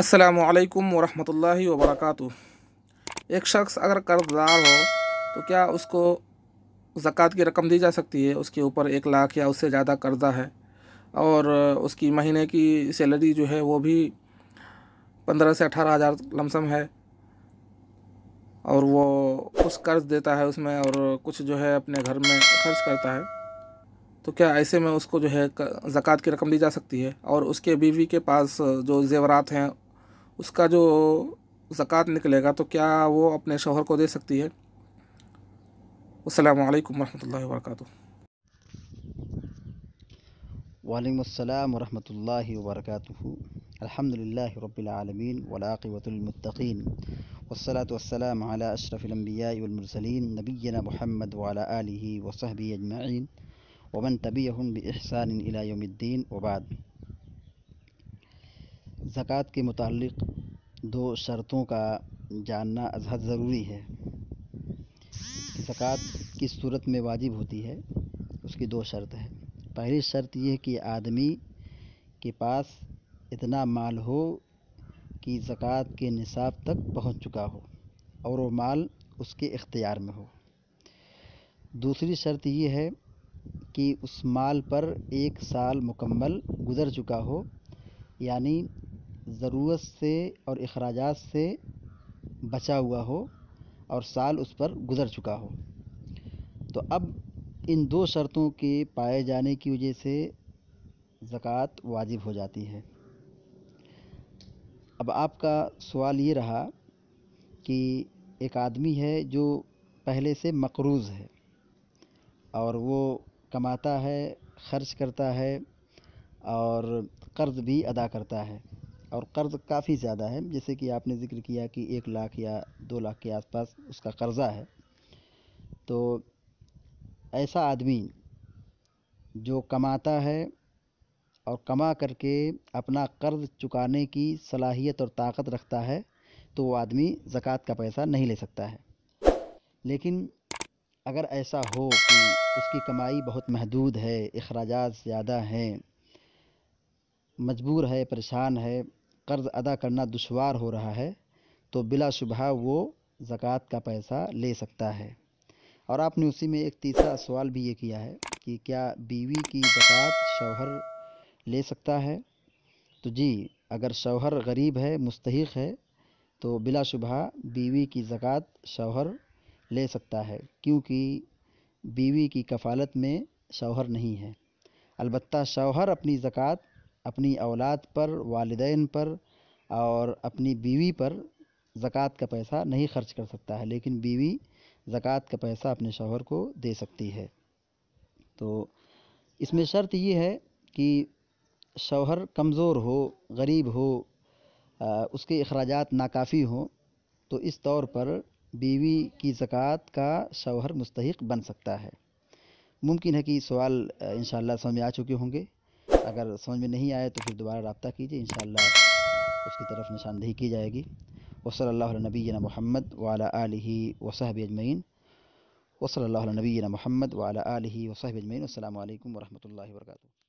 असलकम वरहल वबरक एक शख्स अगर कर्जदार हो तो क्या उसको ज़क़़त की रकम दी जा सकती है उसके ऊपर एक लाख या उससे ज़्यादा कर्ज़ा है और उसकी महीने की सैलरी जो है वो भी पंद्रह से अठारह हज़ार लमसम है और वो कुछ कर्ज़ देता है उसमें और कुछ जो है अपने घर में खर्च करता है तो क्या ऐसे में उसको जो है ज़क़़त की रकम दी जा सकती है और उसके बीवी के पास जो ज़ेवरात हैं उसका जो ज़क़़त निकलेगा तो क्या वो अपने शोहर को दे सकती है अल्लाम वरहमल वर्क वालेकाम वरम वर्क अलहमदिल्ला रबालमीन वलाक़वतमतकीन वसलात वसलाम अशरफ़िलम्बियामरसलिन नबीना महमद वाला वसहबी अजमाइन वमन तबीम बहसान वबाद ज़क़़त के मुतल्लिक़ दो शर्तों का जानना अज़हद ज़रूरी है ज़क़़त किस सूरत में वाजिब होती है उसकी दो शर्त है पहली शर्त ये है कि आदमी के पास इतना माल हो कि ज़क़़त के निसाब तक पहुँच चुका हो और वो माल उसके इख्तियार में हो दूसरी शर्त ये है कि उस माल पर एक साल मुकम्मल गुज़र चुका हो यानी ज़रूरत से और अख़राजात से बचा हुआ हो और साल उस पर गुज़र चुका हो तो अब इन दो शर्तों के पाए जाने की वजह से ज़कात वाजिब हो जाती है अब आपका सवाल ये रहा कि एक आदमी है जो पहले से मकरूज़ है और वो कमाता है ख़र्च करता है और कर्ज़ भी अदा करता है और कर्ज़ काफ़ी ज़्यादा है जैसे कि आपने ज़िक्र किया कि एक लाख या दो लाख के आसपास उसका कर्ज़ा है तो ऐसा आदमी जो कमाता है और कमा करके अपना कर्ज़ चुकाने की सलाहियत और ताकत रखता है तो वो आदमी ज़क़़त का पैसा नहीं ले सकता है लेकिन अगर ऐसा हो कि उसकी कमाई बहुत महदूद है अखराज ज़्यादा हैं मजबूर है परेशान है कर्ज़ अदा करना दुशवार हो रहा है तो बिला शुबह वो ज़क़़त का पैसा ले सकता है और आपने उसी में एक तीसरा सवाल भी ये किया है कि क्या बीवी की ज़क़़त शौहर ले सकता है तो जी अगर शौहर गरीब है मुस्तक है तो बिला शुबह बीवी की ज़क़़त शौहर ले सकता है क्योंकि बीवी की कफ़ालत में शौहर नहीं है अलबत् शौहर अपनी ज़क़़त अपनी औलाद पर वालिदैन पर और अपनी बीवी पर ज़कात का पैसा नहीं खर्च कर सकता है लेकिन बीवी ज़कात का पैसा अपने शोहर को दे सकती है तो इसमें शर्त ये है कि शौहर कमज़ोर हो गरीब हो उसके अखराजात नाकाफ़ी हों तो इस तौर पर बीवी की ज़क़़त का शौहर मुस्तहक़ बन सकता है मुमकिन है कि सवाल इन शाला समझ आ चुके होंगे अगर समझ में नहीं आए तो फिर दोबारा रबता कीजिए इन उसकी तरफ निशानदेही की जाएगी वसल नबीना महमद वाला आलही वसहब अजमैन वसल नबीन महमद वाला आलही वसहब अजमैन अल्लाम वरम्ह वर्का